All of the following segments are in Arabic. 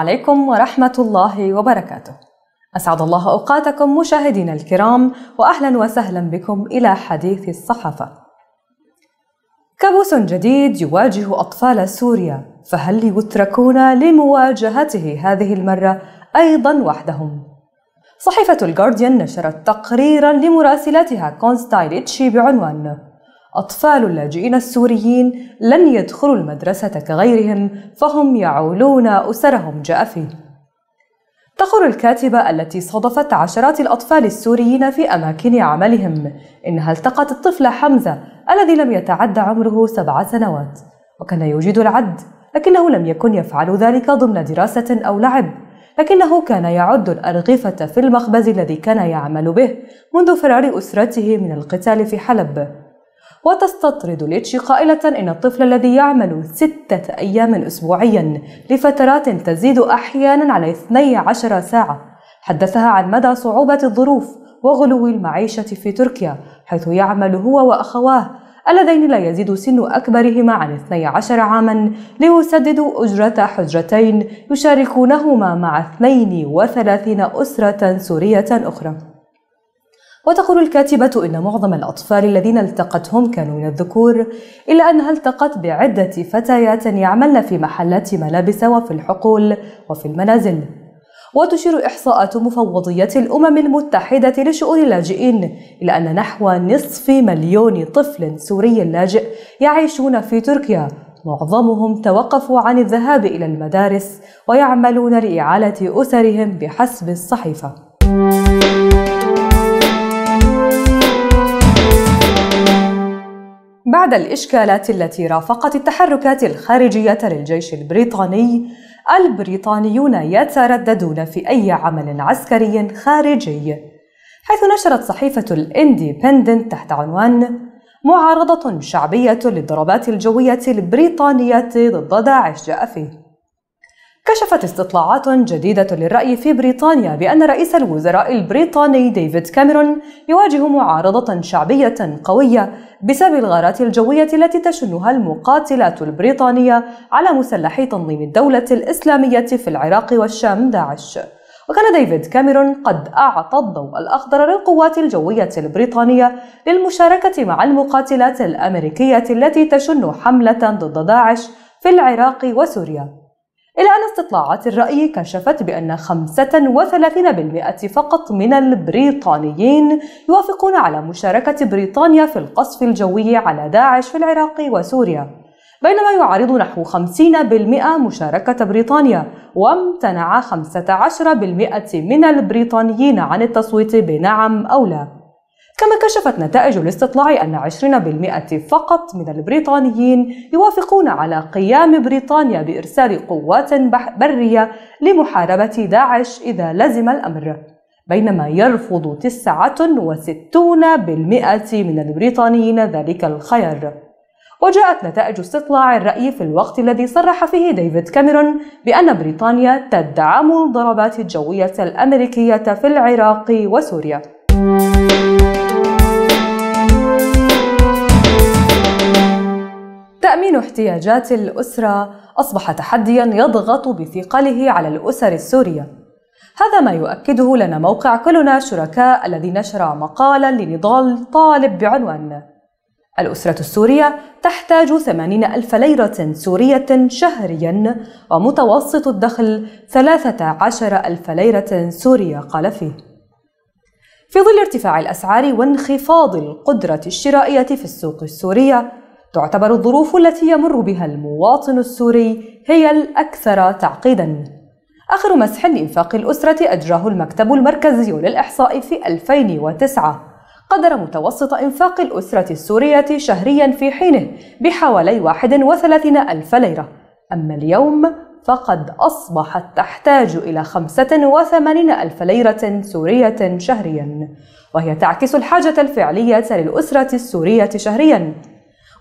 عليكم ورحمة الله وبركاته. أسعد الله أوقاتكم مشاهدينا الكرام وأهلا وسهلا بكم إلى حديث الصحافة. كابوس جديد يواجه أطفال سوريا، فهل يتركون لمواجهته هذه المرة أيضا وحدهم؟ صحيفة الجارديان نشرت تقريرا لمراسلتها كونستايليتشي بعنوان أطفال اللاجئين السوريين لن يدخلوا المدرسة كغيرهم فهم يعولون أسرهم جأفي تقول الكاتبة التي صادفت عشرات الأطفال السوريين في أماكن عملهم إنها التقت الطفل حمزة الذي لم يتعدى عمره سبع سنوات وكان يوجد العد لكنه لم يكن يفعل ذلك ضمن دراسة أو لعب لكنه كان يعد الأرغفة في المخبز الذي كان يعمل به منذ فرار أسرته من القتال في حلب وتستطرد ليتشي قائلة إن الطفل الذي يعمل ستة أيام أسبوعيا لفترات تزيد أحيانا على 12 ساعة حدثها عن مدى صعوبة الظروف وغلو المعيشة في تركيا حيث يعمل هو وأخواه اللذين لا يزيد سن أكبرهما عن 12 عاما ليسددوا أجرة حجرتين يشاركونهما مع 32 أسرة سورية أخرى وتقول الكاتبة إن معظم الأطفال الذين التقتهم كانوا من الذكور إلا أنها التقت بعدة فتيات يعملن في محلات ملابس وفي الحقول وفي المنازل وتشير إحصاءات مفوضية الأمم المتحدة لشؤون اللاجئين إلى أن نحو نصف مليون طفل سوري لاجئ يعيشون في تركيا معظمهم توقفوا عن الذهاب إلى المدارس ويعملون لإعالة أسرهم بحسب الصحيفة بعد الإشكالات التي رافقت التحركات الخارجية للجيش البريطاني البريطانيون يترددون في أي عمل عسكري خارجي حيث نشرت صحيفة الانديبندنت تحت عنوان معارضة شعبية للضربات الجوية البريطانية ضد داعش جاء فيه كشفت استطلاعات جديدة للرأي في بريطانيا بأن رئيس الوزراء البريطاني ديفيد كاميرون يواجه معارضة شعبية قوية بسبب الغارات الجوية التي تشنها المقاتلات البريطانية على مسلحي تنظيم الدولة الإسلامية في العراق والشام داعش. وكان ديفيد كاميرون قد أعطى الضوء الأخضر للقوات الجوية البريطانية للمشاركة مع المقاتلات الأمريكية التي تشن حملة ضد داعش في العراق وسوريا إلى أن استطلاعات الرأي كشفت بأن 35% فقط من البريطانيين يوافقون على مشاركة بريطانيا في القصف الجوي على داعش في العراق وسوريا بينما يعارض نحو 50% مشاركة بريطانيا وامتنع 15% من البريطانيين عن التصويت بنعم أو لا كما كشفت نتائج الاستطلاع أن 20% فقط من البريطانيين يوافقون على قيام بريطانيا بإرسال قوات برية لمحاربة داعش إذا لزم الأمر بينما يرفض 69% من البريطانيين ذلك الخيار وجاءت نتائج استطلاع الرأي في الوقت الذي صرح فيه ديفيد كاميرون بأن بريطانيا تدعم الضربات الجوية الأمريكية في العراق وسوريا تأمين احتياجات الأسرة أصبح تحديا يضغط بثقله على الأسر السورية هذا ما يؤكده لنا موقع كلنا شركاء الذي نشر مقالا لنضال طالب بعنوان الأسرة السورية تحتاج 80 ألف ليرة سورية شهريا ومتوسط الدخل 13 ألف ليرة سورية قال فيه في ظل ارتفاع الأسعار وانخفاض القدرة الشرائية في السوق السورية تعتبر الظروف التي يمر بها المواطن السوري هي الأكثر تعقيداً. آخر مسح لإنفاق الأسرة أجراه المكتب المركزي للإحصاء في 2009 قدر متوسط إنفاق الأسرة السورية شهريا في حينه بحوالي 31 ألف ليرة أما اليوم فقد أصبحت تحتاج إلى 85 ألف ليرة سورية شهريا وهي تعكس الحاجة الفعلية للأسرة السورية شهريا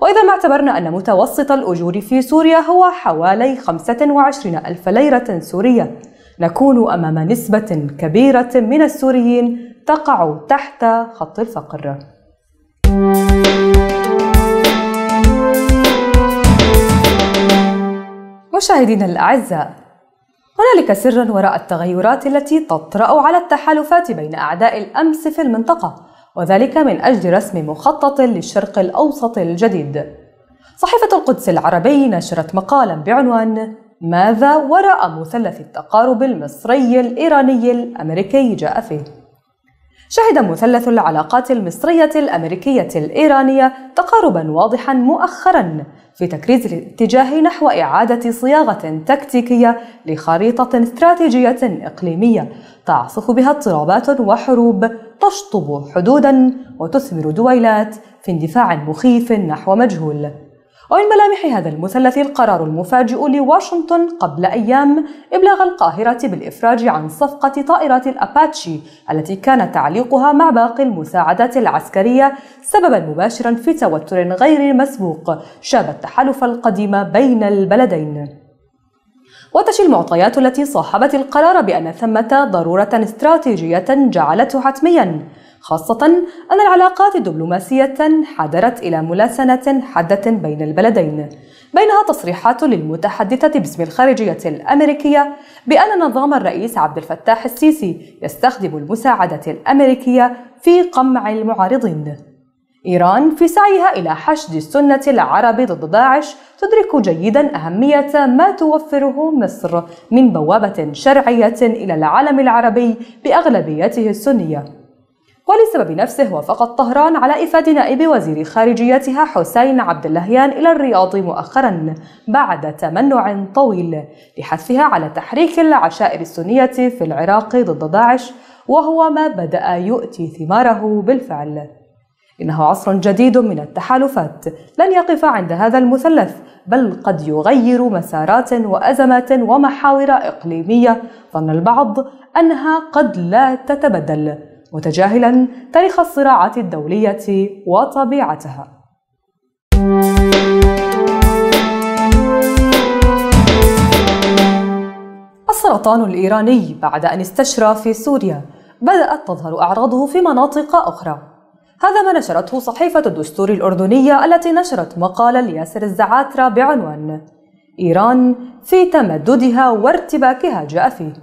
وإذا ما اعتبرنا أن متوسط الأجور في سوريا هو حوالي 25 ألف ليرة سورية نكون أمام نسبة كبيرة من السوريين تقع تحت خط الفقر مشاهدينا الأعزاء هنالك سرا وراء التغيرات التي تطرأ على التحالفات بين أعداء الأمس في المنطقة وذلك من أجل رسم مخطط للشرق الأوسط الجديد. صحيفة القدس العربي نشرت مقالا بعنوان ماذا وراء مثلث التقارب المصري الإيراني الأمريكي جاء فيه؟ شهد مثلث العلاقات المصرية الأمريكية الإيرانية تقاربا واضحا مؤخرا في تكريس الاتجاه نحو إعادة صياغة تكتيكية لخريطة استراتيجية إقليمية تعصف بها اضطرابات وحروب تشطب حدودا وتثمر دويلات في اندفاع مخيف نحو مجهول ومن ملامح هذا المثلث القرار المفاجئ لواشنطن قبل أيام إبلاغ القاهرة بالإفراج عن صفقة طائرات الأباتشي التي كان تعليقها مع باقي المساعدات العسكرية سببا مباشرا في توتر غير مسبوق شاب التحالف القديم بين البلدين وتشي المعطيات التي صاحبت القرار بأن ثمة ضرورة استراتيجية جعلته حتمياً خاصة أن العلاقات الدبلوماسية حدرت إلى ملاسنة حادة بين البلدين بينها تصريحات للمتحدثة باسم الخارجية الأمريكية بأن نظام الرئيس عبد الفتاح السيسي يستخدم المساعدة الأمريكية في قمع المعارضين إيران في سعيها إلى حشد السنة العرب ضد داعش تدرك جيدا أهمية ما توفره مصر من بوابة شرعية إلى العالم العربي بأغلبيته السنية ولسبب نفسه وافقت طهران على إفادة نائب وزير خارجيتها حسين عبد اللهيان إلى الرياض مؤخرا بعد تمنع طويل لحثها على تحريك العشائر السنية في العراق ضد داعش وهو ما بدأ يؤتي ثماره بالفعل إنه عصر جديد من التحالفات لن يقف عند هذا المثلث بل قد يغير مسارات وأزمات ومحاور إقليمية ظن البعض أنها قد لا تتبدل متجاهلا تاريخ الصراعات الدولية وطبيعتها السرطان الإيراني بعد أن استشرى في سوريا بدأت تظهر أعراضه في مناطق أخرى هذا ما نشرته صحيفة الدستور الأردنية التي نشرت مقالا لياسر الزعاترة بعنوان إيران في تمددها وارتباكها جاء فيه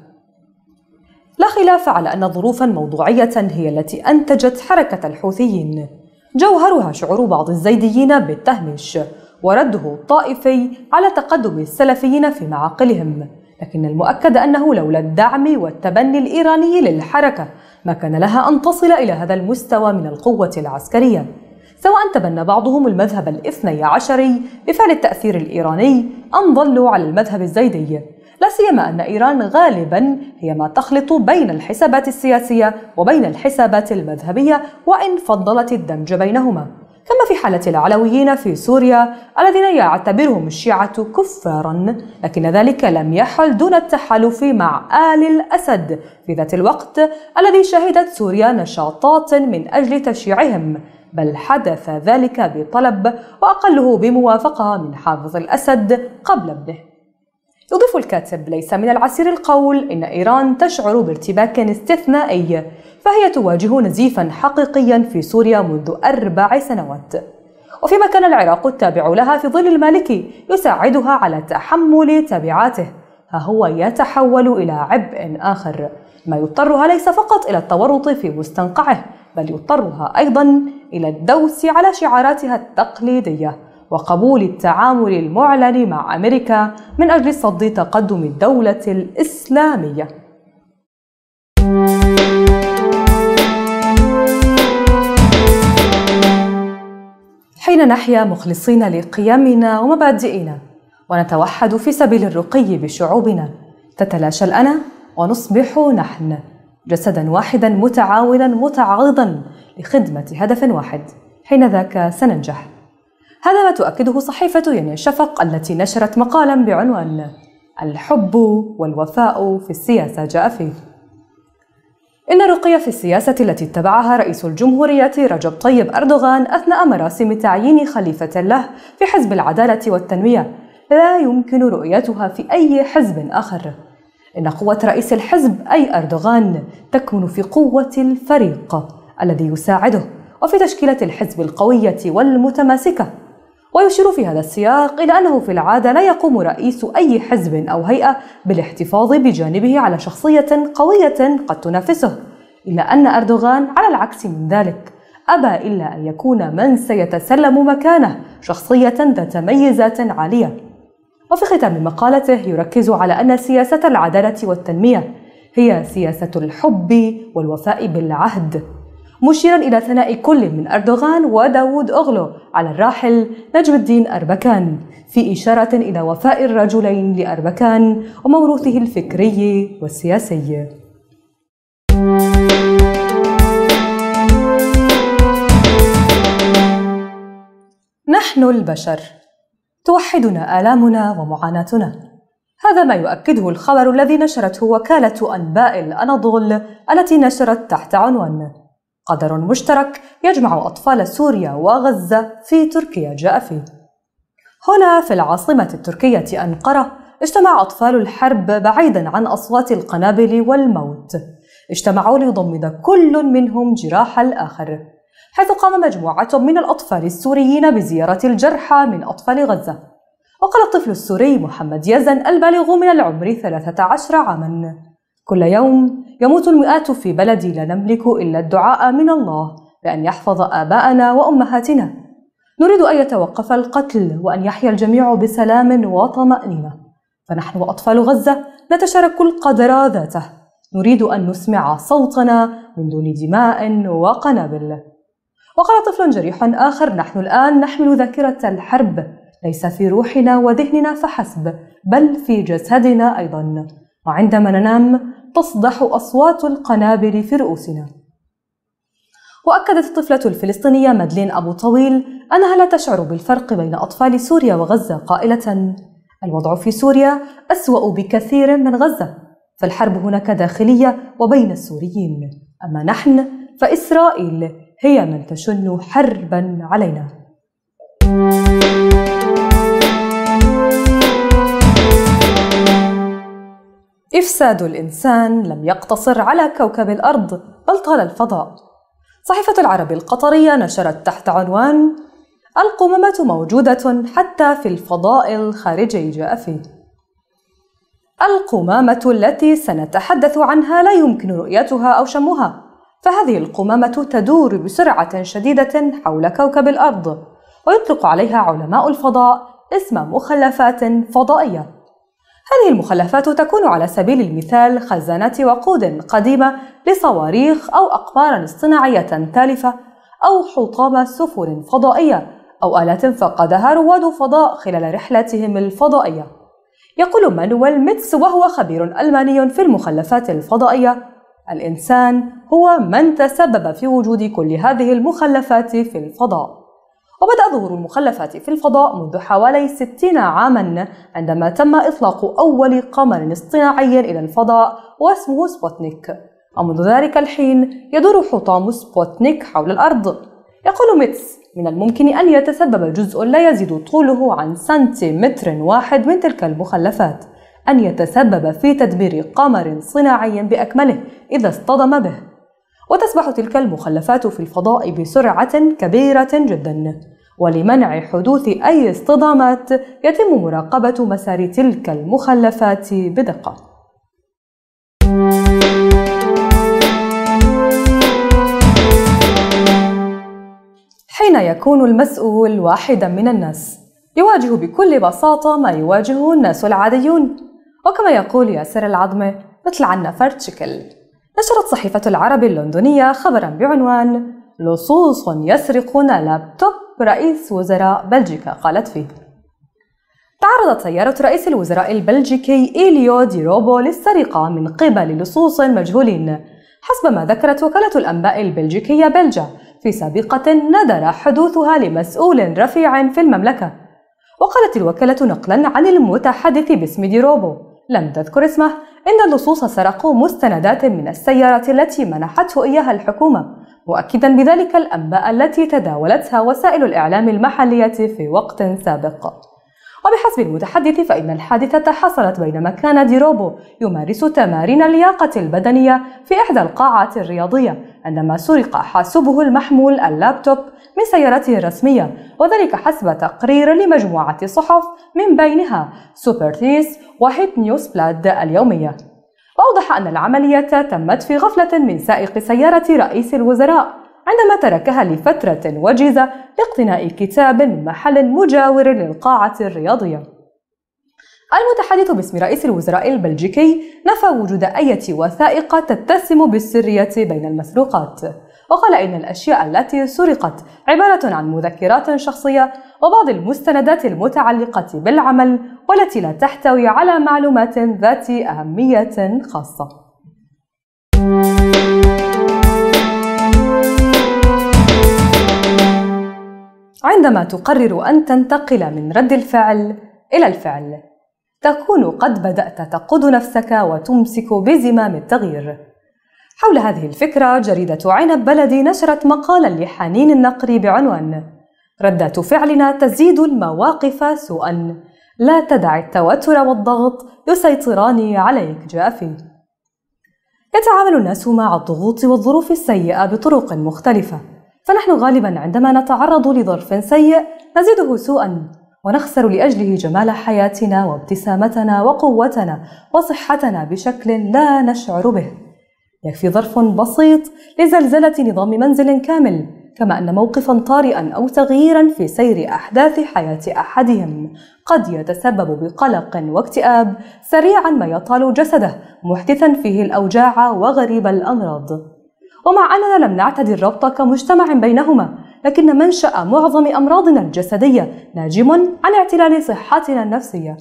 لا خلاف على أن ظروفا موضوعية هي التي أنتجت حركة الحوثيين جوهرها شعور بعض الزيديين بالتهميش ورده الطائفي على تقدم السلفيين في معاقلهم لكن المؤكد أنه لولا الدعم والتبني الإيراني للحركة ما كان لها أن تصل إلى هذا المستوى من القوة العسكرية سواء تبنى بعضهم المذهب الاثني عشري بفعل التأثير الإيراني أم ظلوا على المذهب الزيدي لا سيما أن إيران غالبا هي ما تخلط بين الحسابات السياسية وبين الحسابات المذهبية وإن فضلت الدمج بينهما كما في حالة العلويين في سوريا الذين يعتبرهم الشيعة كفارا لكن ذلك لم يحل دون التحالف مع آل الأسد في ذات الوقت الذي شهدت سوريا نشاطات من أجل تشيعهم بل حدث ذلك بطلب وأقله بموافقة من حافظ الأسد قبل ابنه يضيف الكاتب ليس من العسير القول إن إيران تشعر بارتباك استثنائي فهي تواجه نزيفا حقيقيا في سوريا منذ أربع سنوات وفيما كان العراق التابع لها في ظل المالكي يساعدها على تحمل تبعاته ها هو يتحول إلى عبء آخر ما يضطرها ليس فقط إلى التورط في مستنقعه بل يضطرها أيضا إلى الدوس على شعاراتها التقليدية وقبول التعامل المعلن مع أمريكا من أجل صد تقدم الدولة الإسلامية حين نحيا مخلصين لقيمنا ومبادئنا ونتوحد في سبيل الرقي بشعوبنا تتلاشى الأنا ونصبح نحن جسدا واحدا متعاونا متعاضدا لخدمة هدف واحد حين ذاك سننجح هذا ما تؤكده صحيفة يني الشفق التي نشرت مقالا بعنوان الحب والوفاء في السياسة جاء فيه إن رقي في السياسة التي اتبعها رئيس الجمهورية رجب طيب أردوغان أثناء مراسم تعيين خليفة له في حزب العدالة والتنمية لا يمكن رؤيتها في أي حزب آخر إن قوة رئيس الحزب أي أردوغان تكمن في قوة الفريق الذي يساعده وفي تشكيلة الحزب القوية والمتماسكة ويشير في هذا السياق إلى أنه في العادة لا يقوم رئيس أي حزب أو هيئة بالاحتفاظ بجانبه على شخصية قوية قد تنافسه إلا أن أردوغان على العكس من ذلك أبى إلا أن يكون من سيتسلم مكانه شخصية ذات ميزات عالية وفي ختام مقالته يركز على أن سياسة العدالة والتنمية هي سياسة الحب والوفاء بالعهد مشيرا إلى ثناء كل من أردوغان وداوود أغلو على الراحل نجم الدين أربكان في إشارة إلى وفاء الرجلين لأربكان وموروثه الفكري والسياسي نحن البشر توحدنا آلامنا ومعاناتنا هذا ما يؤكده الخبر الذي نشرته وكالة أنباء الأناضول التي نشرت تحت عنوان قدر مشترك يجمع أطفال سوريا وغزة في تركيا جاء فيه هنا في العاصمة التركية أنقرة اجتمع أطفال الحرب بعيدا عن أصوات القنابل والموت اجتمعوا ليضمد كل منهم جراح الآخر حيث قام مجموعة من الأطفال السوريين بزيارة الجرحى من أطفال غزة وقال الطفل السوري محمد يزن البالغ من العمر 13 عاماً كل يوم يموت المئات في بلدي لا نملك إلا الدعاء من الله بأن يحفظ آباءنا وأمهاتنا نريد أن يتوقف القتل وأن يحيا الجميع بسلام وطمأنينة فنحن وأطفال غزة نتشارك القدر ذاته نريد أن نسمع صوتنا من دون دماء وقنابل وقال طفل جريح آخر نحن الآن نحمل ذاكرة الحرب ليس في روحنا وذهننا فحسب بل في جسدنا أيضا وعندما ننام تصدح أصوات القنابل في رؤوسنا وأكدت الطفلة الفلسطينية مدلين أبو طويل أنها لا تشعر بالفرق بين أطفال سوريا وغزة قائلة الوضع في سوريا أسوأ بكثير من غزة فالحرب هناك داخلية وبين السوريين أما نحن فإسرائيل هي من تشن حربا علينا إفساد الإنسان لم يقتصر على كوكب الأرض بل طال الفضاء. صحيفة العرب القطرية نشرت تحت عنوان: القمامة موجودة حتى في الفضاء الخارجي جاء فيه القمامة التي سنتحدث عنها لا يمكن رؤيتها أو شمها، فهذه القمامة تدور بسرعة شديدة حول كوكب الأرض، ويطلق عليها علماء الفضاء اسم مخلفات فضائية. هذه المخلفات تكون على سبيل المثال خزانات وقود قديمة لصواريخ أو أقمار اصطناعية تالفة أو حطام سفن فضائية أو آلات فقدها رواد فضاء خلال رحلتهم الفضائية. يقول مانويل ميتس وهو خبير ألماني في المخلفات الفضائية: الإنسان هو من تسبب في وجود كل هذه المخلفات في الفضاء. وبدأ ظهور المخلفات في الفضاء منذ حوالي 60 عاما عندما تم إطلاق أول قمر اصطناعي إلى الفضاء واسمه سبوتنيك ومنذ ذلك الحين يدور حطام سبوتنيك حول الأرض يقول ميتس من الممكن أن يتسبب جزء لا يزيد طوله عن سنتيمتر واحد من تلك المخلفات أن يتسبب في تدمير قمر صناعي بأكمله إذا اصطدم به وتسبح تلك المخلفات في الفضاء بسرعة كبيرة جدا ولمنع حدوث أي اصطدامات يتم مراقبة مسار تلك المخلفات بدقة حين يكون المسؤول واحدا من الناس يواجه بكل بساطة ما يواجهه الناس العاديون وكما يقول ياسر العظمة مثل عنا فرد شكل نشرت صحيفة العرب اللندنية خبرا بعنوان لصوص يسرقون لابتوب رئيس وزراء بلجيكا قالت فيه تعرضت سيارة رئيس الوزراء البلجيكي إيليو دي روبو للسرقة من قبل لصوص مجهولين حسب ما ذكرت وكالة الأنباء البلجيكية بلجا في سابقة ندر حدوثها لمسؤول رفيع في المملكة وقالت الوكالة نقلا عن المتحدث باسم دي روبو لم تذكر اسمه إن اللصوص سرقوا مستندات من السيارة التي منحته إياها الحكومة مؤكدا بذلك الأنباء التي تداولتها وسائل الإعلام المحلية في وقت سابق وبحسب المتحدث فإن الحادثة حصلت بينما كان ديروبو يمارس تمارين اللياقة البدنية في إحدى القاعات الرياضية عندما سرق حاسوبه المحمول اللابتوب من سيارته الرسمية وذلك حسب تقرير لمجموعة صحف من بينها سوبر تيس وهيت نيوز بلاد اليومية وأوضح أن العملية تمت في غفلة من سائق سيارة رئيس الوزراء عندما تركها لفترة وجيزة لاقتناء كتاب من محل مجاور للقاعة الرياضية المتحدث باسم رئيس الوزراء البلجيكي نفى وجود أي وثائق تتسم بالسرية بين المسروقات وقال إن الأشياء التي سرقت عبارة عن مذكرات شخصية وبعض المستندات المتعلقة بالعمل والتي لا تحتوي على معلومات ذات أهمية خاصة. عندما تقرر أن تنتقل من رد الفعل إلى الفعل، تكون قد بدأت تقود نفسك وتمسك بزمام التغيير. حول هذه الفكرة جريدة عنب بلدي نشرت مقالا لحنين النقري بعنوان ردات فعلنا تزيد المواقف سوءا لا تدع التوتر والضغط يسيطران عليك جاء فيه يتعامل الناس مع الضغوط والظروف السيئة بطرق مختلفة فنحن غالبا عندما نتعرض لظرف سيء نزيده سوءا ونخسر لأجله جمال حياتنا وابتسامتنا وقوتنا وصحتنا بشكل لا نشعر به يكفي ظرف بسيط لزلزلة نظام منزل كامل كما أن موقفا طارئا أو تغييرا في سير أحداث حياة أحدهم قد يتسبب بقلق واكتئاب سريعا ما يطال جسده محدثا فيه الأوجاع وغريب الأمراض ومع أننا لم نعتد الربط كمجتمع بينهما لكن منشأ معظم أمراضنا الجسدية ناجم عن اعتلال صحتنا النفسية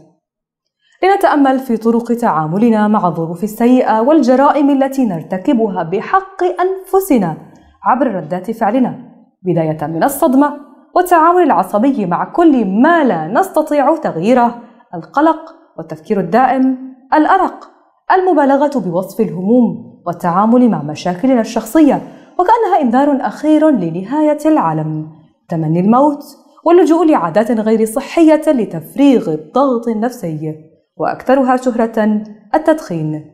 لنتأمل في طرق تعاملنا مع الظروف السيئة والجرائم التي نرتكبها بحق أنفسنا عبر ردات فعلنا بداية من الصدمة والتعامل العصبي مع كل ما لا نستطيع تغييره القلق والتفكير الدائم الأرق المبالغة بوصف الهموم والتعامل مع مشاكلنا الشخصية وكأنها إنذار أخير لنهاية العالم تمني الموت واللجوء لعادات غير صحية لتفريغ الضغط النفسي وأكثرها شهرة التدخين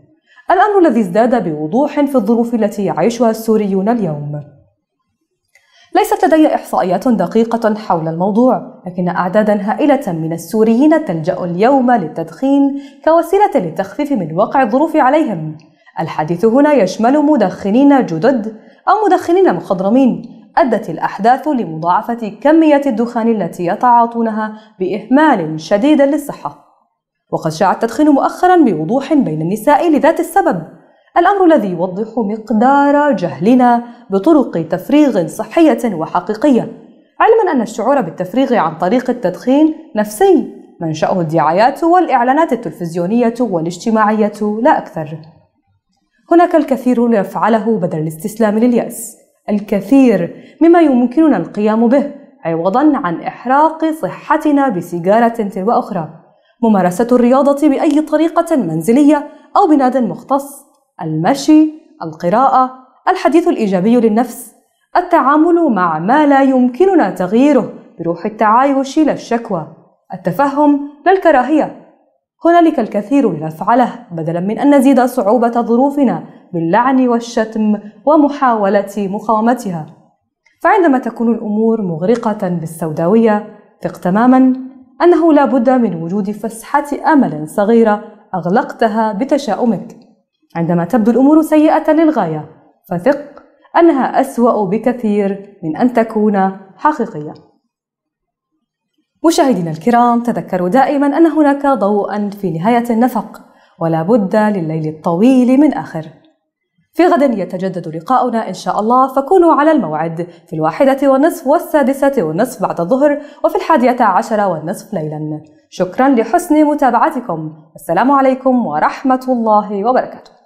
الأمر الذي ازداد بوضوح في الظروف التي يعيشها السوريون اليوم ليست لدي إحصائيات دقيقة حول الموضوع لكن أعدادا هائلة من السوريين تلجأ اليوم للتدخين كوسيلة للتخفيف من وقع الظروف عليهم الحديث هنا يشمل مدخنين جدد أو مدخنين مخضرمين أدت الأحداث لمضاعفة كمية الدخان التي يتعاطونها بإهمال شديد للصحة وقد شاع التدخين مؤخرا بوضوح بين النساء لذات السبب الأمر الذي يوضح مقدار جهلنا بطرق تفريغ صحية وحقيقية علما أن الشعور بالتفريغ عن طريق التدخين نفسي منشأه الدعايات والإعلانات التلفزيونية والاجتماعية لا أكثر هناك الكثير يفعله بدل الاستسلام لليأس الكثير مما يمكننا القيام به عوضا عن إحراق صحتنا بسيجارة تلو أخرى ممارسة الرياضة بأي طريقة منزلية أو بناد مختص المشي القراءة الحديث الإيجابي للنفس التعامل مع ما لا يمكننا تغييره بروح التعايش لا الشكوى التفهم لا الكراهية هنالك الكثير لنفعله بدلا من أن نزيد صعوبة ظروفنا باللعن والشتم ومحاولة مقاومتها فعندما تكون الأمور مغرقة بالسوداوية ثق تماما أنه لا بد من وجود فسحة أمل صغيرة أغلقتها بتشاؤمك عندما تبدو الأمور سيئة للغاية فثق أنها أسوأ بكثير من أن تكون حقيقية مشاهدينا الكرام تذكروا دائما أن هناك ضوءا في نهاية النفق ولا بد لليل الطويل من آخر في غد يتجدد لقاؤنا إن شاء الله فكونوا على الموعد في الواحدة والنصف والسادسة والنصف بعد الظهر وفي الحادية عشرة والنصف ليلا شكرا لحسن متابعتكم السلام عليكم ورحمة الله وبركاته